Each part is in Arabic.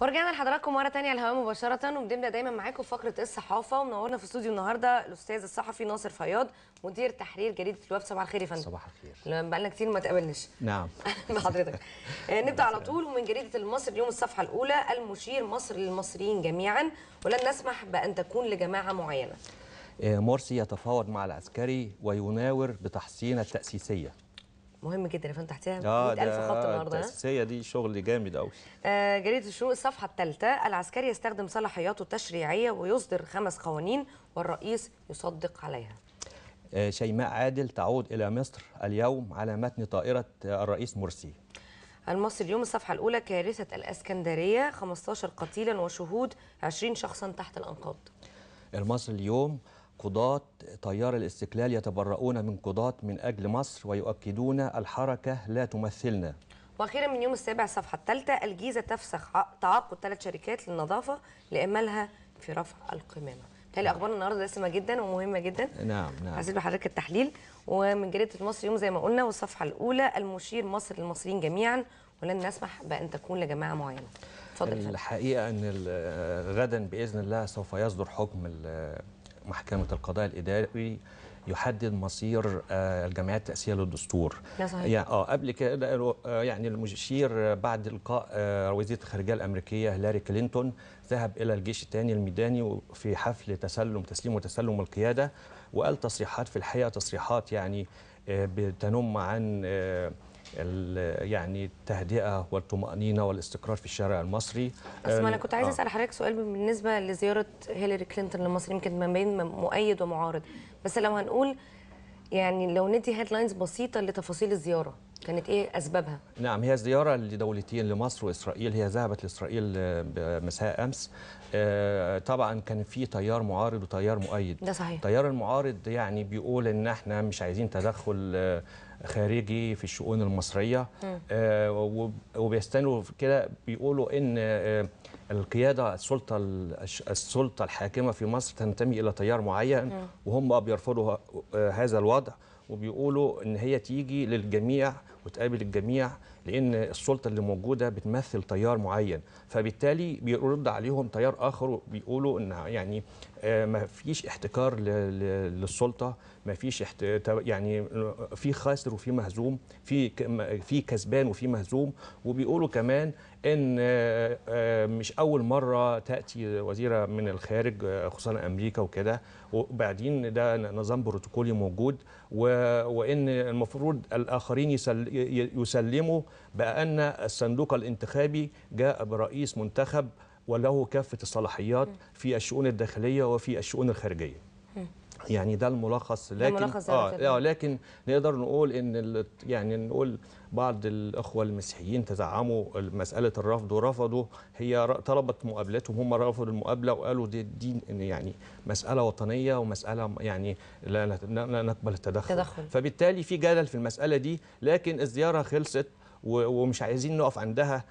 ورجعنا لحضراتكم مره ثانيه على الهواء مباشره وبنبدا دايما معاكم في فقره الصحافه ومنورنا في استوديو النهارده الاستاذ الصحفي ناصر فياض مدير تحرير جريده الوفد صباح الخير يا فندم صباح الخير بقالنا كتير ما تقابلناش نعم بحضرتك آه، نبدا على طول ومن جريده المصري اليوم الصفحه الاولى المشير مصر للمصريين جميعا ولن نسمح بان تكون لجماعه معينه آه، مرسي يتفاوض مع العسكري ويناور بتحصين التاسيسيه مهم جدا يا فندم تحتها 100000 خط النهارده اه الاساسيه دي شغل جامد قوي آه جريدة الشروق الصفحة الثالثة العسكري يستخدم صلاحياته التشريعية ويصدر خمس قوانين والرئيس يصدق عليها آه شيماء عادل تعود إلى مصر اليوم على متن طائرة الرئيس مرسي المصري اليوم الصفحة الأولى كارثة الأسكندرية 15 قتيلا وشهود 20 شخصا تحت الأنقاض المصري اليوم قضاة تيار الاستقلال يتبرؤون من قضاة من أجل مصر ويؤكدون الحركة لا تمثلنا وأخيرا من يوم السابع الصفحة الثالثة الجيزة تفسخ تعاقد ثلاث شركات للنظافة لإمالها في رفع القمامة هذه أخبار النهاردة دسمة جدا ومهمة جدا نعم نعم عزيز بحركة التحليل ومن جريدة المصري يوم زي ما قلنا والصفحة الأولى المشير مصر للمصريين جميعا ولن نسمح بأن تكون لجماعة معينة اتفضل الحقيقة أن غدا بإذن الله سوف يصدر حكم محكمة القضاء الإداري يحدد مصير آه، الجمعيات التأسيسية للدستور يعني اه قبل كده آه، آه، يعني المشير بعد إلقاء وزيرة الخارجية الأمريكية هيلاري كلينتون ذهب إلى الجيش الثاني الميداني في حفل تسلم تسليم وتسلم القيادة وقال تصريحات في الحقيقة تصريحات يعني بتنم عن يعني التهدئه والطمانينه والاستقرار في الشارع المصري بس ما انا آه، كنت عايز آه. اسال حضرتك سؤال بالنسبه لزياره هيلاري كلينتون لمصر يمكن ما بين مؤيد ومعارض بس لو هنقول يعني لو ندي هيدلاينز بسيطه لتفاصيل الزياره كانت ايه اسبابها؟ نعم هي زياره لدولتين لمصر واسرائيل هي ذهبت لاسرائيل آه، مساء امس آه، طبعا كان في تيار معارض وتيار مؤيد ده صحيح التيار المعارض يعني بيقول ان احنا مش عايزين تدخل خارجي في الشؤون المصريه آه، وبيستنوا كده بيقولوا ان آه، القياده السلطه السلطه الحاكمه في مصر تنتمي الى تيار معين وهم بيرفضوا هذا الوضع وبيقولوا ان هي تيجي للجميع وتقابل الجميع لان السلطه اللي موجوده بتمثل تيار معين فبالتالي بيرد عليهم تيار اخر وبيقولوا ان يعني آه، ما فيش احتكار للسلطه ما فيش احت... يعني في خاسر وفي مهزوم في في كسبان وفي مهزوم وبيقولوا كمان ان آه، آه، مش اول مره تاتي وزيره من الخارج خصوصا امريكا وكده وبعدين ده نظام بروتوكولي موجود و... وان المفروض الاخرين يسل... يسلموا بان الصندوق الانتخابي جاء برئيس منتخب وله كافه الصلاحيات في الشؤون الداخليه وفي الشؤون الخارجيه يعني ده الملخص لكن ده الملخص آه, اه لكن نقدر نقول ان يعني نقول بعض الاخوه المسيحيين تزعموا مساله الرفض ورفضوا هي طلبت مقابلتهم هم رفضوا المقابله وقالوا دي ان يعني مساله وطنيه ومساله يعني لا, لا نقبل التدخل, التدخل. فبالتالي في جدل في المساله دي لكن الزياره خلصت ومش عايزين نقف عندها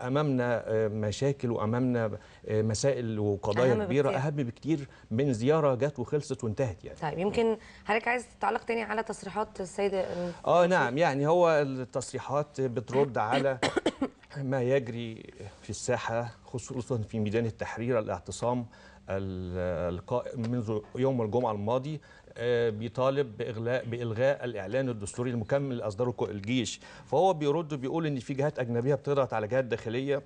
امامنا آه، مشاكل وامامنا آه، مسائل وقضايا أهم كبيره بكتير. اهم بكتير من زياره جت وخلصت وانتهت يعني طيب يمكن حضرتك عايز تعلق تاني على تصريحات السيد آه،, اه نعم يعني هو التصريحات بترد على ما يجري في الساحه خصوصا في ميدان التحرير الاعتصام القائم منذ يوم الجمعه الماضي آه، بيطالب باغلاء بالغاء الاعلان الدستوري المكمل اللي اصدره الجيش فهو بيرد بيقول ان في جهات اجنبيه بتضغط على جهات داخليه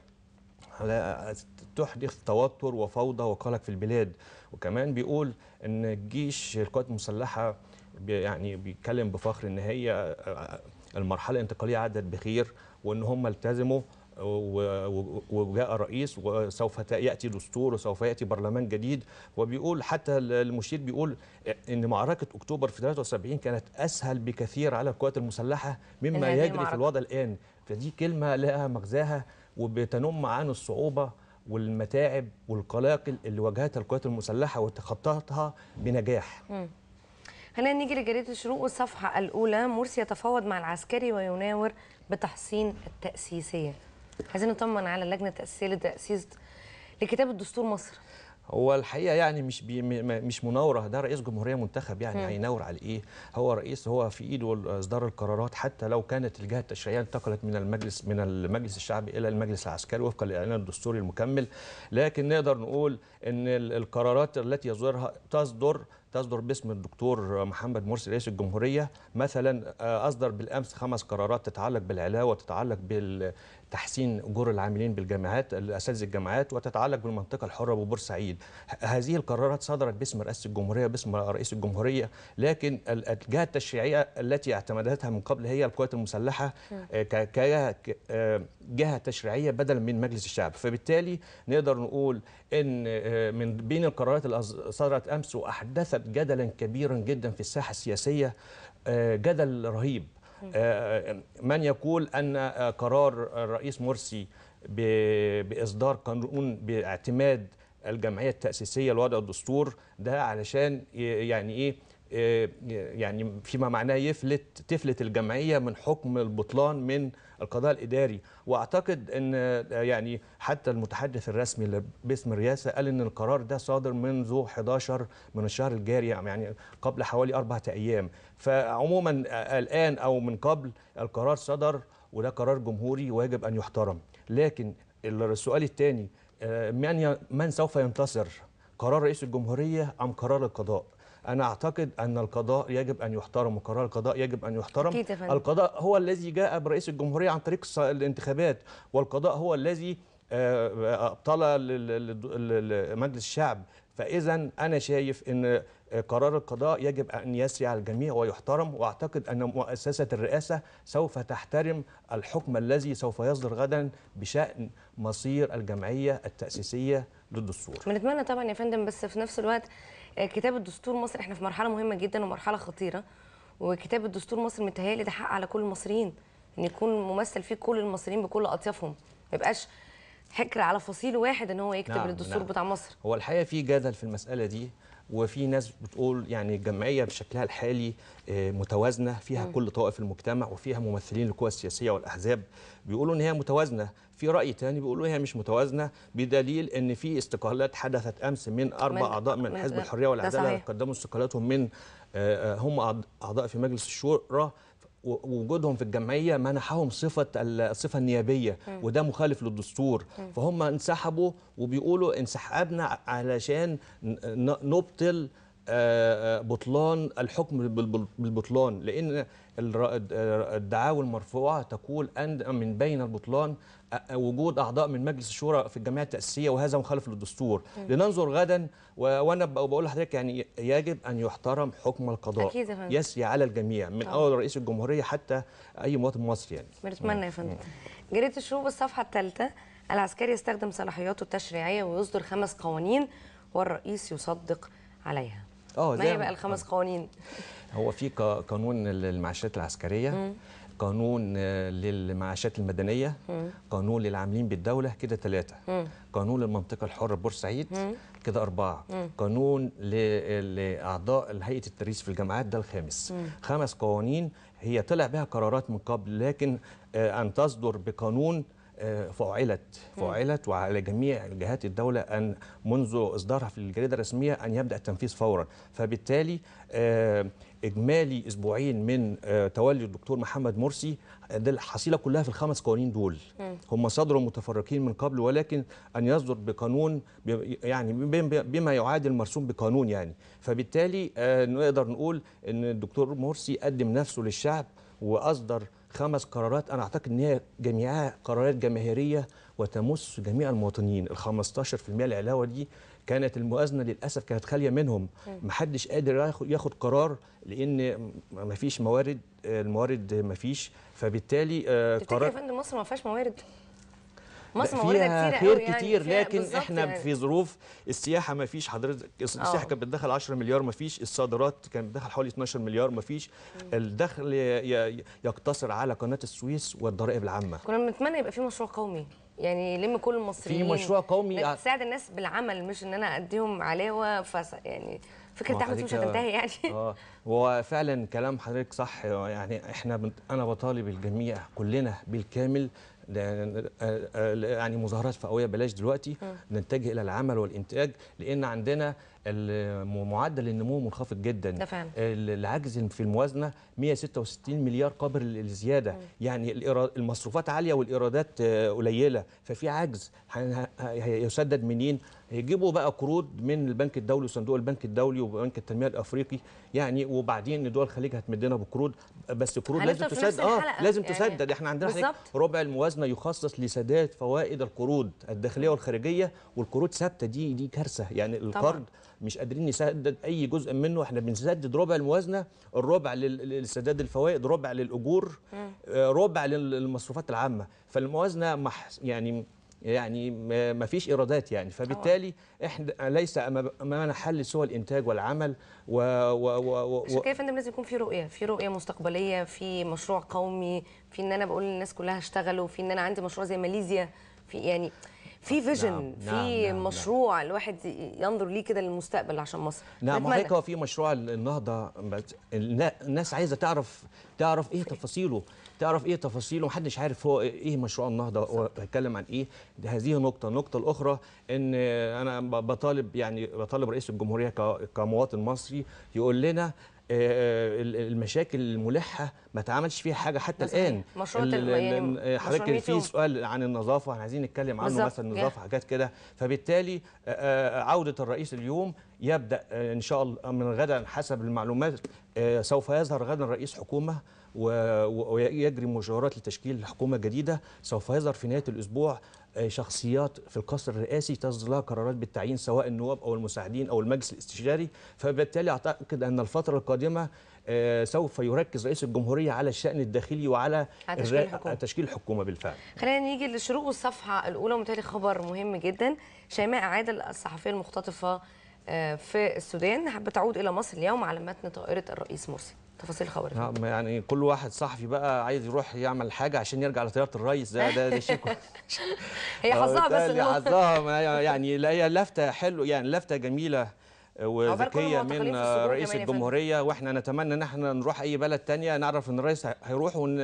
على تحدث توتر وفوضى وقلق في البلاد وكمان بيقول ان الجيش القوات المسلحه يعني بيتكلم بفخر ان هي آه، آه، المرحله الانتقاليه عدت بخير وان هم التزموا وجاء رئيس وسوف ياتي دستور وسوف ياتي برلمان جديد وبيقول حتى المشير بيقول ان معركه اكتوبر في 73 كانت اسهل بكثير على القوات المسلحه مما يجري في الوضع الان فدي كلمه لها مغزاها وبتنم عن الصعوبه والمتاعب والقلاقل اللي واجهتها القوات المسلحه وتخطتها بنجاح. م. خلينا نيجي لجريده الشروق والصفحه الاولى مرسي يتفاوض مع العسكري ويناور بتحسين التاسيسيه. عايزين نطمن على اللجنه التاسيسيه لتاسيس لكتاب الدستور مصر هو الحقيقه يعني مش بي مش مناوره ده رئيس جمهوريه منتخب يعني هينور على ايه؟ هو رئيس هو في ايده اصدار القرارات حتى لو كانت الجهه التشريعيه انتقلت من المجلس من المجلس الشعبي الى المجلس العسكري وفقا للاعلان الدستوري المكمل لكن نقدر نقول ان القرارات التي يصدرها تصدر تصدر باسم الدكتور محمد مرسي رئيس الجمهوريه مثلا آه، اصدر بالامس خمس قرارات تتعلق بالعلاوه وتتعلق بال تحسين اجور العاملين بالجامعات الاساتذه الجامعات وتتعلق بالمنطقه الحره ببورسعيد هذه القرارات صدرت باسم رئاسه الجمهوريه باسم رئيس الجمهوريه لكن الجهه التشريعيه التي اعتمدتها من قبل هي القوات المسلحه آه، كجهه آه، تشريعيه بدلا من مجلس الشعب فبالتالي نقدر نقول ان آه، من بين القرارات اللي صدرت امس واحدثت جدلا كبيرا جدا في الساحه السياسيه جدل رهيب آه، آه، من يقول أن آه، قرار الرئيس مرسي بإصدار قانون باعتماد الجمعية التأسيسية لوضع الدستور ده علشان يعني إيه آه، يعني فيما معناه يفلت تفلت الجمعيه من حكم البطلان من القضاء الاداري واعتقد ان آه، يعني حتى المتحدث الرسمي باسم الرئاسه قال ان القرار ده صادر منذ 11 من الشهر الجاري يعني قبل حوالي اربعه ايام فعموما آه، الان او من قبل القرار صدر وده قرار جمهوري ويجب ان يحترم لكن السؤال الثاني من من سوف ينتصر قرار رئيس الجمهوريه ام قرار القضاء انا اعتقد ان القضاء يجب ان يحترم وقرار القضاء يجب ان يحترم أكيد القضاء هو الذي جاء برئيس الجمهوريه عن طريق الانتخابات والقضاء هو الذي آه، آه، ابطل مجلس الشعب فاذا انا شايف ان آه، قرار القضاء يجب ان يسري على الجميع ويحترم واعتقد ان مؤسسه الرئاسه سوف تحترم الحكم الذي سوف يصدر غدا بشان مصير الجمعيه التاسيسيه للدستور. بنتمنى طبعا يا فندم بس في نفس الوقت كتاب الدستور مصر احنا في مرحله مهمه جدا ومرحله خطيره وكتاب الدستور مصر متهيألي ده حق على كل المصريين ان يكون ممثل فيه كل المصريين بكل اطيافهم ما يبقاش حكر على فصيل واحد ان هو يكتب نعم الدستور نعم. بتاع مصر هو الحقيقه في جدل في المساله دي وفي ناس بتقول يعني الجمعيه بشكلها الحالي آه، متوازنه فيها كل طوائف المجتمع وفيها ممثلين للقوى السياسيه والاحزاب بيقولوا ان هي متوازنه في راي ثاني بيقولوا هي مش متوازنه بدليل ان في استقالات حدثت امس من اربع من اعضاء من حزب الحريه والعداله قدموا استقالاتهم من آه، آه، هم اعضاء في مجلس الشورى وجودهم في الجمعيه منحهم صفه الصفه النيابيه وده مخالف للدستور فهم انسحبوا وبيقولوا انسحابنا علشان نبطل بطلان الحكم بالبطلان لان الدعاوى المرفوعه تقول ان من بين البطلان وجود اعضاء من مجلس الشورى في الجمعيه التاسيسيه وهذا مخالف للدستور لننظر غدا وانا بقول لحضرتك يعني يجب ان يحترم حكم القضاء أكيد يسري على الجميع من اول رئيس الجمهوريه حتى اي مواطن مصري يعني بنتمنى يا فندم جريده الشروق الصفحه الثالثه العسكري يستخدم صلاحياته التشريعيه ويصدر خمس قوانين والرئيس يصدق عليها اه ما هي بقى الخمس قوانين هو في قانون المعاشات العسكريه قانون للمعاشات آه، المدنيه قانون للعاملين بالدوله كده ثلاثه قانون للمنطقه الحره بورسعيد كده اربعه قانون لاعضاء هيئه التدريس في الجامعات ده الخامس خمس قوانين هي طلع بها قرارات من قبل لكن آه، ان تصدر بقانون آه، فعلت فعلت وعلى جميع جهات الدوله ان منذ اصدارها في الجريده الرسميه ان يبدا التنفيذ فورا فبالتالي آه، اجمالي اسبوعين من آه، تولي الدكتور محمد مرسي ده الحصيله كلها في الخمس قوانين دول هم صدروا متفرقين من قبل ولكن ان يصدر بقانون يعني بما يعادل مرسوم بقانون يعني فبالتالي نقدر نقول ان الدكتور مرسي قدم نفسه للشعب واصدر خمس قرارات انا اعتقد ان هي جميعها قرارات جماهيريه وتمس جميع المواطنين ال 15% العلاوه دي كانت الموازنه للاسف كانت خاليه منهم أيوة. ما حدش قادر ياخد قرار لان ما فيش موارد آه، الموارد ما فيش فبالتالي آه، قرار تفتكر يا فندم مصر ما فيهاش موارد مصر فيها كتير خير يعني كتير يعني لكن احنا يعني. في ظروف السياحه ما فيش حضرتك السياحه آه. كانت بتدخل 10 مليار ما فيش الصادرات كانت بتدخل حوالي 12 مليار ما فيش الدخل يقتصر على قناه السويس والضرائب العامه كنا بنتمنى يبقى في مشروع قومي يعني يلم كل المصريين في مشروع قومي تساعد الناس بالعمل مش ان انا اديهم علاوه فس يعني فكره احمد مش هتنتهي يعني اه هو فعلا كلام حضرتك صح يعني احنا انا بطالب الجميع كلنا بالكامل يعني مظاهرات فئويه بلاش دلوقتي نتجه الى العمل والانتاج لان عندنا معدل النمو منخفض جدا ده فعلا. العجز في الموازنه 166 مليار قابل للزياده يعني المصروفات عاليه والايرادات آه، قليله ففي عجز هيسدد منين هيجيبوا بقى قروض من البنك الدولي وصندوق البنك الدولي وبنك التنميه الافريقي يعني وبعدين دول الخليج هتمدنا بقروض بس قروض لازم آه، آه، تسدد اه لازم يعني تسدد احنا عندنا ربع الموازنه يخصص لسداد فوائد القروض الداخليه والخارجيه والقروض ثابته دي دي كارثه يعني القرض مش قادرين نسدد اي جزء منه احنا بنسدد ربع الموازنه الربع لسداد الفوائد ربع للاجور ربع للمصروفات العامه فالموازنه مح يعني يعني ما فيش ايرادات يعني فبالتالي احنا ليس امامنا حل سوى الانتاج والعمل و و و, و عشان كده يا فندم لازم يكون في رؤيه في رؤيه مستقبليه في مشروع قومي في ان انا بقول للناس كلها اشتغلوا في ان انا عندي مشروع زي ماليزيا في يعني في فيجن نعم. في نعم. نعم،, نعم. مشروع نعم. الواحد ينظر ليه كده للمستقبل عشان مصر نعم هيك هو في مشروع النهضه الناس عايزه تعرف تعرف ايه تفاصيله تعرف ايه تفاصيله محدش عارف هو ايه, ايه مشروع النهضه وهيتكلم عن ايه هذه نقطه النقطه الاخرى ان انا بطالب يعني بطالب رئيس الجمهوريه كمواطن مصري يقول لنا آه، المشاكل الملحه ما اتعملش فيها حاجه حتى الان يعني مشروع حضرتك كان في سؤال عن النظافه احنا عايزين نتكلم عنه مثلا النظافه حاجات كده فبالتالي آه، آه، عوده الرئيس اليوم يبدا ان شاء الله من غدا حسب المعلومات سوف يظهر غدا رئيس حكومه ويجري مجاورات لتشكيل حكومه جديده سوف يظهر في نهايه الاسبوع آه، شخصيات في القصر الرئاسي تصدر لها قرارات بالتعيين سواء النواب او المساعدين او المجلس الاستشاري فبالتالي اعتقد ان الفتره القادمه آه، سوف يركز رئيس الجمهوريه على الشان الداخلي وعلى تشكيل الحكومه, تشكيل الحكومة بالفعل خلينا نيجي لشروق الصفحه الاولى ومتهيألي خبر مهم جدا شيماء عادل الصحفيه المختطفه آه، في السودان حابه تعود الى مصر اليوم على متن طائره الرئيس مرسي تفاصيل خبرك يعني كل واحد صحفي بقى عايز يروح يعمل حاجه عشان يرجع لطياره الريس ده ده ده شيء هي حظها بس حظها يعني هي لفته حلوه يعني لفته جميله وذكيه من رئيس الجمهوريه واحنا نتمنى ان احنا نروح اي بلد تانية نعرف ان الرئيس هيروح ون...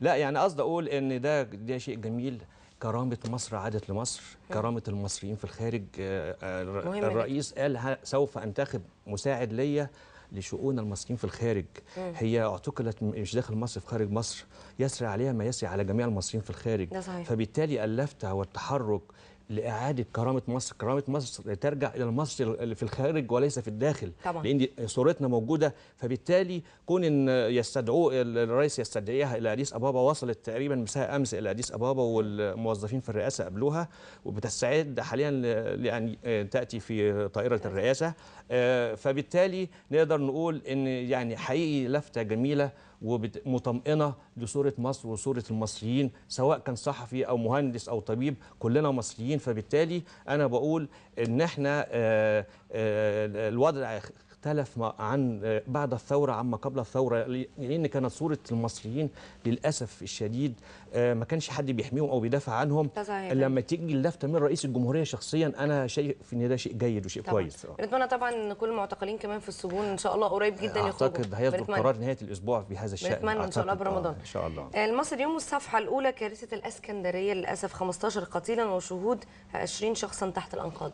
لا يعني قصدي اقول ان ده ده شيء جميل كرامة مصر عادت لمصر كرامة المصريين في الخارج آه، آه، الرئيس قال سوف أنتخب مساعد ليا لشؤون المصريين في الخارج هي اعتقلت مش داخل مصر في خارج مصر يسري عليها ما يسري على جميع المصريين في الخارج فبالتالي اللفته والتحرك لاعاده كرامه مصر، كرامه مصر ترجع الى مصر اللي في الخارج وليس في الداخل طبعا لان صورتنا موجوده فبالتالي كون ان يستدعوه الرئيس يستدعيها الى اديس ابابا وصلت تقريبا مساء امس الى اديس ابابا والموظفين في الرئاسه قبلوها وبتستعد حاليا لان تاتي في طائره الرئاسه آه، فبالتالي نقدر نقول ان يعني حقيقي لفته جميله ومطمئنه لصوره مصر وصوره المصريين سواء كان صحفي او مهندس او طبيب كلنا مصريين فبالتالي انا بقول ان احنا آه، آه، الوضع اختلف عن آه، بعد الثورة عما قبل الثورة لأن كانت صورة المصريين للأسف الشديد آه، ما كانش حد بيحميهم أو بيدافع عنهم لما تيجي اللفتة من رئيس الجمهورية شخصيا أنا شايف إن ده شيء جيد وشيء طبعاً. كويس آه. نتمنى طبعا إن كل المعتقلين كمان في السجون إن شاء الله قريب جدا يخرجوا أعتقد هيصدر قرار نهاية الأسبوع في هذا الشأن نتمنى إن شاء الله برمضان إن شاء الله المصري يوم الصفحة الأولى كارثة الأسكندرية للأسف 15 قتيلا وشهود 20 شخصا تحت الأنقاض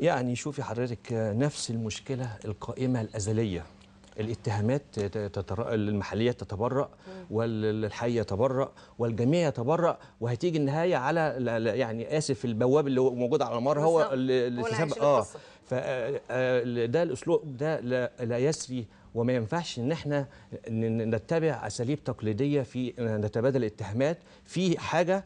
يعني شوفي حضرتك نفس المشكلة القائمة الأزلية الاتهامات تتر... المحلية تتبرأ والحي يتبرأ والجميع يتبرأ وهتيجي النهاية على يعني آسف البواب اللي موجود على المر هو اللي تسبب اه فده آه، آه، الأسلوب ده لا يسري وما ينفعش ان احنا نتبع اساليب تقليديه في نتبادل الاتهامات في حاجه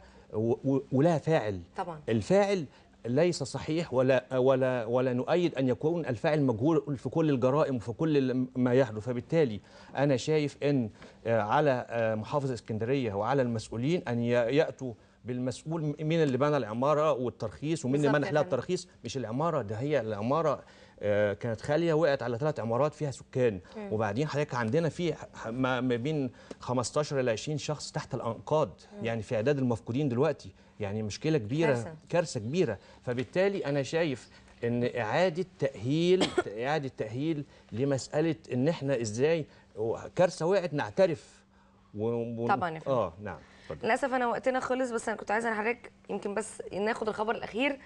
ولها فاعل طبعا الفاعل ليس صحيح ولا ولا ولا نؤيد ان يكون الفاعل مجهول في كل الجرائم وفي كل ما يحدث فبالتالي انا شايف ان آه، على آه، محافظ اسكندريه وعلى المسؤولين ان ياتوا بالمسؤول مين اللي بنى العماره والترخيص ومين اللي منح لها الترخيص مش العماره ده هي العماره آه، كانت خاليه وقعت على ثلاث عمارات فيها سكان وبعدين حضرتك عندنا في ما بين 15 ل 20 شخص تحت الانقاض يعني في اعداد المفقودين دلوقتي يعني مشكله كبيره كارثه, كارثة كبيره فبالتالي انا شايف ان اعاده تاهيل اعاده تاهيل لمساله ان احنا ازاي كارثه وقعت نعترف و... طبعا يا فندم اه نعم للاسف انا وقتنا خلص بس انا كنت عايزه حضرتك يمكن بس ناخد الخبر الاخير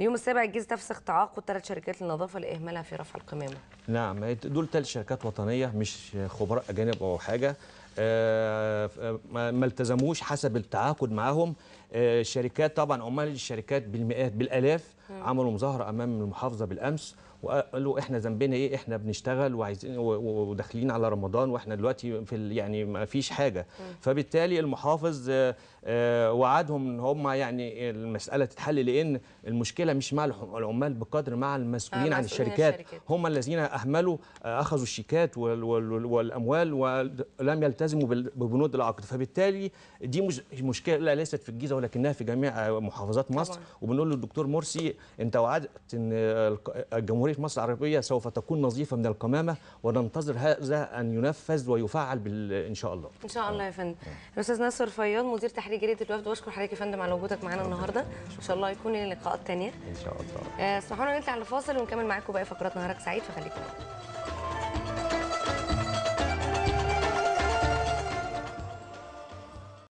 اليوم السابع الجيزه تفسخ تعاقد ثلاث شركات للنظافه لاهمالها في رفع القمامه. نعم دول ثلاث شركات وطنيه مش خبراء اجانب او حاجه آه، آه، ما التزموش حسب التعاقد معاهم الشركات آه، طبعا عمال الشركات بالمئات بالالاف عملوا مظاهره امام المحافظه بالامس وقالوا احنا ذنبنا ايه احنا بنشتغل وعايزين وداخلين على رمضان واحنا دلوقتي في يعني ما فيش حاجه فبالتالي المحافظ آه، آه، وعدهم ان هم يعني المساله تتحل لان المشكله مش مع العمال بقدر مع المسؤولين آه، عن الشركات هم الذين اهملوا اخذوا الشيكات والاموال ولم يلتزموا ببنود العقد فبالتالي دي مشكله ليست في الجيزه ولكنها في جميع محافظات مصر وبنقول للدكتور مرسي انت وعدت ان جمهوريه مصر العربيه سوف تكون نظيفه من القمامه وننتظر هذا ان ينفذ ويفعل بال... ان شاء الله ان شاء الله يا فندم آه. الاستاذ ناصر فياض مدير تحرير جريده الوفد بشكر حضرتك يا فندم على وجودك معانا النهارده ان شاء الله يكون لنا لقاءات ثانيه ان شاء الله اسمحوا آه، لنا نطلع لفاصل ونكمل معاكم باقي فقرات نهارك سعيد فخليكم معانا